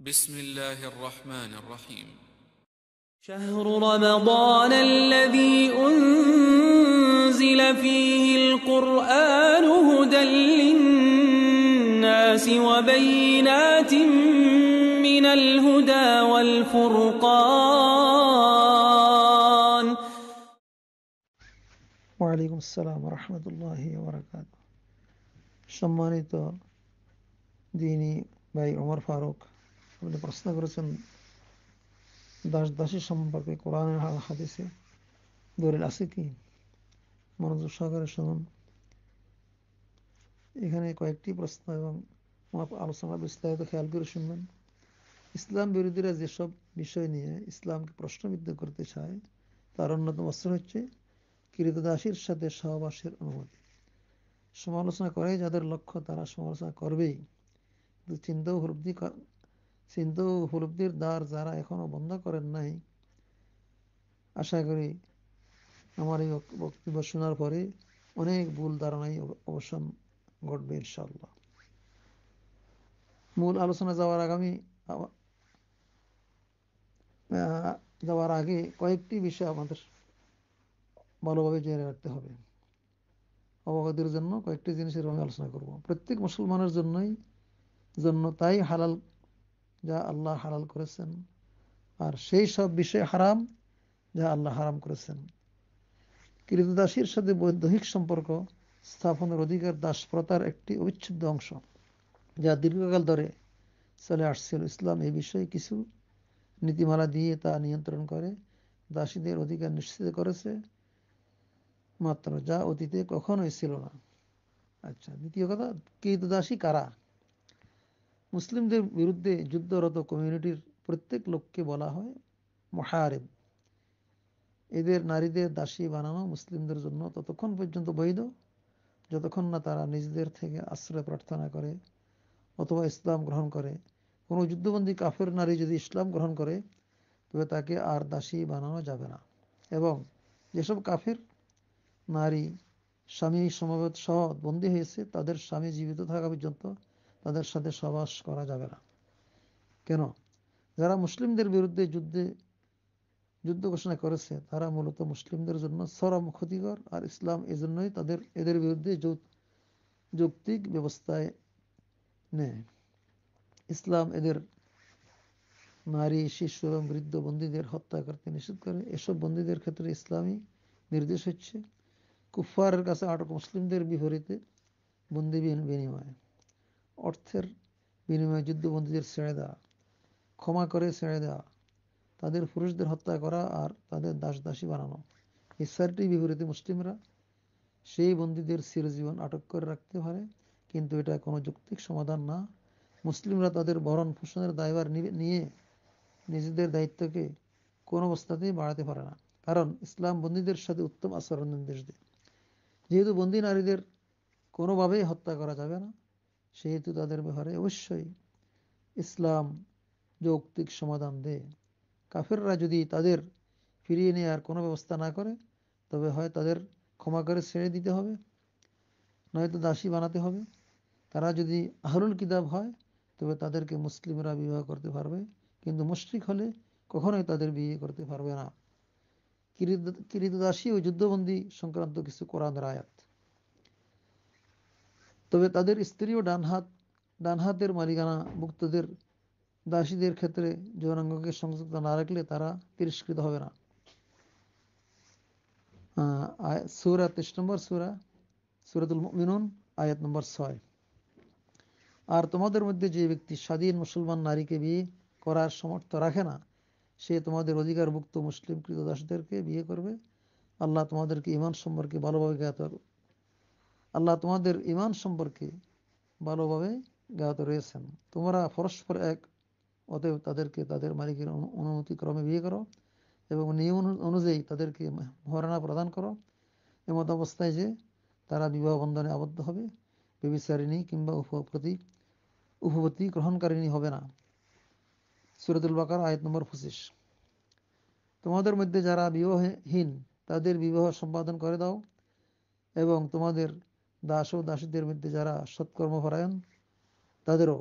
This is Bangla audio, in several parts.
بسم الله الرحمن الرحيم شهر رمضان الذي أنزل فيه القرآن هدى للناس وبينات من الهدى والفرقان وعليكم السلام ورحمة الله وبركاته شمانيتو ديني باي عمر فاروق আপনি প্রশ্ন করেছেন দাস দাসী সম্পর্কে কোরআন হাদিসে দলিল আছে কি মনোযোগ সহকারে শুনুন এখানে কয়েকটি প্রশ্ন এবং আলোচনা বিস্তারিত খেয়াল করে শুনবেন ইসলাম বিরোধীরা যেসব বিষয় নিয়ে ইসলামকে প্রশ্নবিদ্ধ করতে চায় তার অন্যতম অস্ত্র হচ্ছে কৃতদাসীর সাথে সহবাসের অনুমতি সমালোচনা করে যাদের লক্ষ্য তারা সমালোচনা করবেই কিন্তু চিন্তা উপলব্ধি সিন্ধু উপলব্ধির দ্বার যারা এখনো বন্ধ করেন নাই আশা করি আমার এই বক্তব্য শোনার পরে অনেক ভুল ধারণাই অবসান ঘটবে ইনশাল্লাহ মূল আলোচনা যাওয়ার আগামী যাওয়ার আগে কয়েকটি বিষয় আমাদের ভালোভাবে জেনে রাখতে হবে অবগতির জন্য কয়েকটি জিনিসের আমি আলোচনা করব প্রত্যেক মুসলমানের জন্যই জন্য তাই হালাল যা আল্লাহ হালাল করেছেন আর সেই সব বিষয় হারাম যা আল্লাহ হারাম করেছেন কৃতদাসীর সাথে বৈদহিক সম্পর্ক স্থাপনের অধিকার দাসপ্রতার একটি অবিচ্ছেদ্য অংশ যা দীর্ঘকাল ধরে চলে আসছিল ইসলাম এই বিষয়ে কিছু নীতিমালা দিয়ে তা নিয়ন্ত্রণ করে দাসীদের অধিকার নিশ্চিত করেছে মাত্র যা অতীতে কখনোই ছিল না আচ্ছা দ্বিতীয় কথা কৃতদাসী কারা মুসলিমদের বিরুদ্ধে যুদ্ধরত কমিউনিটির প্রত্যেক লোককে বলা হয় মহারেব এদের নারীদের দাসী বানানো মুসলিমদের জন্য ততক্ষণ পর্যন্ত বৈধ যতক্ষণ না তারা নিজেদের থেকে আশ্রয় প্রার্থনা করে অথবা ইসলাম গ্রহণ করে কোনো যুদ্ধবন্দী কাফের নারী যদি ইসলাম গ্রহণ করে তবে তাকে আর দাসী বানানো যাবে না এবং যেসব কাফের নারী স্বামী সমবেত সহ বন্দী হয়েছে তাদের স্বামী জীবিত থাকা পর্যন্ত তাদের সাথে সবাস করা যাবে না কেন যারা মুসলিমদের বিরুদ্ধে যুদ্ধে যুদ্ধ ঘোষণা করেছে তারা মূলত মুসলিমদের জন্য সরম ক্ষতিকর আর ইসলাম এজন্যই তাদের এদের বিরুদ্ধে যৌক্তিক ব্যবস্থায় নেয় ইসলাম এদের নারী শিশু এবং বৃদ্ধ বন্দীদের হত্যা করতে নিষেধ করে এসব বন্দীদের ক্ষেত্রে ইসলামী নির্দেশ হচ্ছে কুফারের কাছে আটক মুসলিমদের বিপরীতে বন্দিবিহীন বিনিময় অর্থের বিনিময়ে যুদ্ধবন্দীদের ছেড়ে দেওয়া ক্ষমা করে ছেড়ে দেওয়া তাদের পুরুষদের হত্যা করা আর তাদের দাস দাসী বানানো এই চারটি বিপরীতে মুসলিমরা সেই বন্দীদের চিরজীবন আটক করে রাখতে পারে কিন্তু এটা কোনো যৌক্তিক সমাধান না মুসলিমরা তাদের ভরণ পোষণের দায়ভার নিয়ে নিজেদের দায়িত্বকে কোন অবস্থাতেই বাড়াতে পারে না কারণ ইসলাম বন্দীদের সাথে উত্তম আচরণ নির্দেশ দেয় যেহেতু বন্দী নারীদের কোনোভাবেই হত্যা করা যাবে না সেহেতু তাদের ব্যাপারে অবশ্যই ইসলাম যৌক্তিক সমাধান দেয় কাফেররা যদি তাদের ফিরিয়ে নেওয়ার কোনো ব্যবস্থা না করে তবে হয় তাদের ক্ষমা করে ছেড়ে দিতে হবে নয়তো দাসী বানাতে হবে তারা যদি আহরুল কিতাব হয় তবে তাদেরকে মুসলিমরা বিবাহ করতে পারবে কিন্তু মুশ্রিক হলে কখনোই তাদের বিয়ে করতে পারবে না কিরিত দাসী ও যুদ্ধবন্দী সংক্রান্ত কিছু কোরআন রায়াত তবে তাদের স্ত্রী ও ডানহাত ডানহাতের মালিকানা ভুক্তদের দাসীদের ক্ষেত্রে যৌনাঙ্গকে সংযুক্ত না রাখলে তারা তিরস্কৃত হবে না সুরা তেইশ নম্বর সুরা সুরাতুল মিনুন আয়াত নম্বর ছয় আর তোমাদের মধ্যে যে ব্যক্তি স্বাধীন মুসলমান নারীকে বিয়ে করার সমর্থ রাখে না সে তোমাদের অধিকারভুক্ত মুসলিমকৃত দাসদেরকে বিয়ে করবে আল্লাহ তোমাদেরকে ইমান সম্পর্কে ভালোভাবে জ্ঞাত আল্লাহ তোমাদের ইমান সম্পর্কে ভালোভাবে জ্ঞাত রয়েছেন তোমরা পরস্পর এক অতএব তাদেরকে তাদের মালিকের অনুমতি ক্রমে বিয়ে করো এবং নিয়ম অনুযায়ী তাদেরকে ভরণা প্রদান করো এমত অবস্থায় যে তারা বিবাহ বন্ধনে আবদ্ধ হবে বিবিচারিণী কিংবা উপপতি উপপতি গ্রহণকারিণী হবে না সুরতুল বাকার আয়ত নম্বর পঁচিশ তোমাদের মধ্যে যারা বিবাহহীন তাদের বিবাহ সম্পাদন করে দাও এবং তোমাদের দাস ও দাসীদের মধ্যে যারা সৎকর্ম পরায়ণ তাদেরও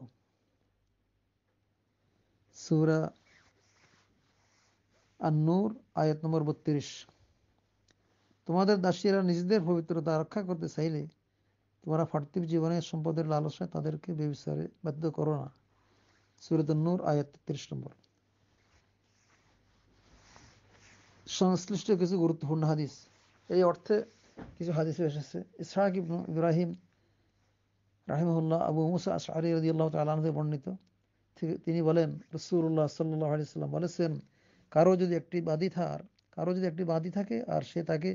সুরা আন্নুর আয়াত নম্বর বত্রিশ তোমাদের দাসীরা নিজেদের পবিত্রতা রক্ষা করতে চাইলে তোমরা পার্থিব জীবনের সম্পদের লালসায় তাদেরকে বেবিচারে বাধ্য করো না সুরত নূর আয়াত তেত্রিশ নম্বর সংশ্লিষ্ট কিছু গুরুত্বপূর্ণ হাদিস এই অর্থে কিছু হাদিস এসেছে ইসহাক ইব্রাহিম রাহিমুল্লাহ আবু মুসা আশারি রদিউল্লাহ তালাহদের বর্ণিত তিনি বলেন রসুল্লাহ সাল্লাহ আলি সাল্লাম বলেছেন কারো যদি একটি বাদী থার কারো যদি একটি বাদী থাকে আর সে তাকে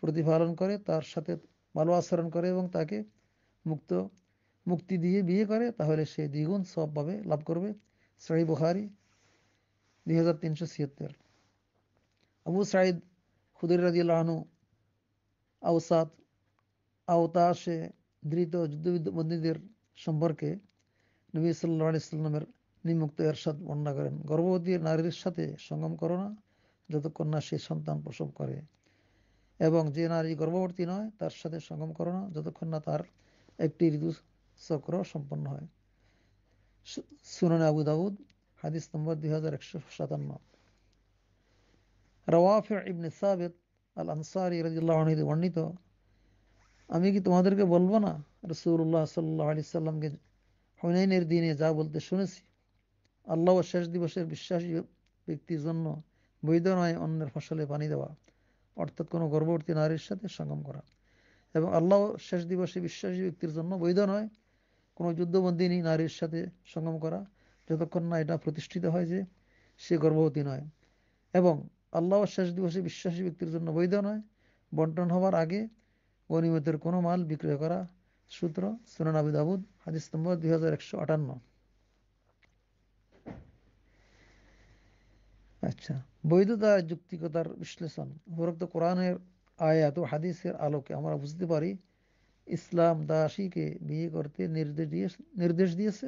প্রতিপালন করে তার সাথে ভালো আচরণ করে এবং তাকে মুক্ত মুক্তি দিয়ে বিয়ে করে তাহলে সে দ্বিগুণ সব পাবে লাভ করবে সাহি বুহারি দুই হাজার তিনশো ছিয়াত্তর আবু সাইদ খুদির রাজিউল্লাহনু আউসাদ আওতাশে ধৃত বন্দীদের সম্পর্কে নবী সাল্লাহ ইসলামের নিমুক্ত এরশাদ বর্ণনা করেন গর্ভবতী নারীর সাথে সঙ্গম করো না যতক্ষণ না সে সন্তান প্রসব করে এবং যে নারী গর্ভবর্তী নয় তার সাথে সঙ্গম করো না যতক্ষণ না তার একটি ঋতুচক্র সম্পন্ন হয় সুনানে আবু দাউদ হাদিস নম্বর দুই হাজার একশো সাতান্ন রওয়াফে ইবনে সাবেদ আল আনসারি রাজিউল্লাহনিদ বর্ণিত আমি কি তোমাদেরকে বলবো না রসুল্লাহ সাল্লাহ আলি সাল্লামকে হুনাইনের দিনে যা বলতে শুনেছি আল্লাহ শেষ দিবসের বিশ্বাসী ব্যক্তির জন্য বৈধ নয় অন্যের ফসলে পানি দেওয়া অর্থাৎ কোনো গর্ভবতী নারীর সাথে সঙ্গম করা এবং আল্লাহ শেষ দিবসে বিশ্বাসী ব্যক্তির জন্য বৈধ নয় কোনো যুদ্ধবন্দিনী নারীর সাথে সঙ্গম করা যতক্ষণ না এটা প্রতিষ্ঠিত হয় যে সে গর্ভবতী নয় এবং আল্লাহ শেষ দিবসে বিশ্বাসী ব্যক্তির জন্য বৈধ নয় বন্টন হবার আগে গনিমতের কোনো মাল বিক্রয় করা সূত্র সুনান আবিদ আবুদ হাদিস দুই হাজার একশো আটান্ন আচ্ছা বৈধতা যুক্তিকতার বিশ্লেষণ উপরোক্ত কোরআনের আয়াত ও হাদিসের আলোকে আমরা বুঝতে পারি ইসলাম দাসীকে বিয়ে করতে নির্দেশ দিয়ে নির্দেশ দিয়েছে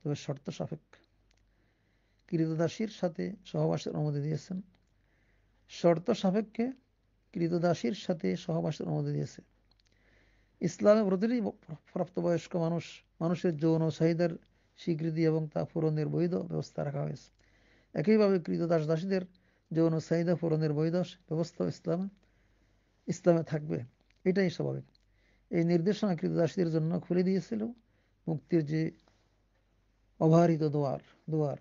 তবে শর্ত সাপেক্ষ কৃতদাসীর সাথে সহবাসের অনুমতি দিয়েছেন শর্ত সাপেক্ষে কৃতদাসীর সাথে সহবাসের অনুমতি দিয়েছে ইসলামে প্রতিটি প্রাপ্তবয়স্ক মানুষ মানুষের যৌন চাহিদার স্বীকৃতি এবং তা পূরণের বৈধ ব্যবস্থা রাখা হয়েছে একইভাবে কৃতদাস দাসীদের যৌন চাহিদা পূরণের বৈধ ব্যবস্থা ইসলাম ইসলামে থাকবে এটাই স্বাভাবিক এই নির্দেশনা কৃতদাসীদের জন্য খুলে দিয়েছিল মুক্তির যে অভারিত দোয়ার দোয়ার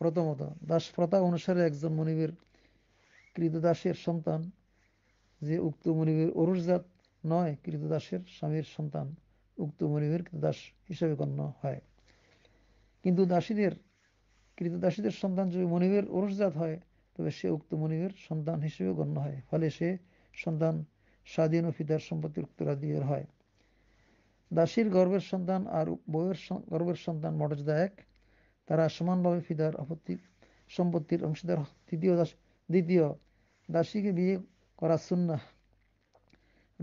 প্রথমত দাস প্রথা অনুসারে একজন মনিবের কৃতদাসের সন্তান যে উক্ত মনিবের অরুষজাত নয় কৃতদাসের স্বামীর সন্তান উক্ত মনিবের কৃতদাস হিসেবে গণ্য হয় কিন্তু দাসীদের কৃতদাসীদের সন্তান যদি মনিবের অরুষজাত হয় তবে সে উক্ত মনিবের সন্তান হিসেবে গণ্য হয় ফলে সে সন্তান স্বাধীন ও ফিদার সম্পত্তির উত্তরাধিকার হয় দাসীর গর্বের সন্তান আর বউয়ের গর্বের সন্তান মর্যাদা এক তারা সমানভাবে ফিদার আপত্তি সম্পত্তির অংশীদার তৃতীয় দাস দ্বিতীয় দাসীকে বিয়ে করা সুন্না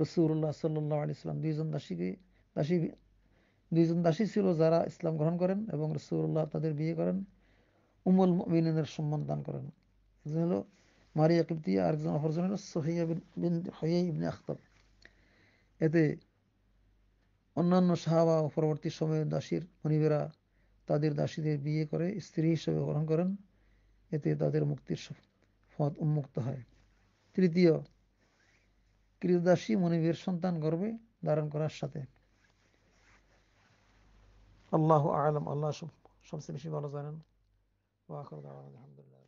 রসুল্লাহ সাল্লাহ আলি ইসলাম দুইজন দাসীকে দাসী দুইজন দাসী ছিল যারা ইসলাম গ্রহণ করেন এবং রসুল্লাহ তাদের বিয়ে করেন উমুল বিনের সম্মান দান করেন একজন হলো মারিয়া কিপ্তিয়া আরেকজন অপরজন হল সোহাইয়া বিন ইবনে আখতাব এতে অন্যান্য সাহাবা পরবর্তী সময়ে দাসীর মনিবেরা তাদের দাসীদের বিয়ে করে স্ত্রী হিসেবে গ্রহণ করেন এতে তাদের মুক্তির পথ উন্মুক্ত হয় তৃতীয় কৃতদাসী মনিবের সন্তান গর্বে ধারণ করার সাথে আল্লাহ আলম আল্লাহ সবচেয়ে বেশি ভালো জানেন আলহামদুলিল্লাহ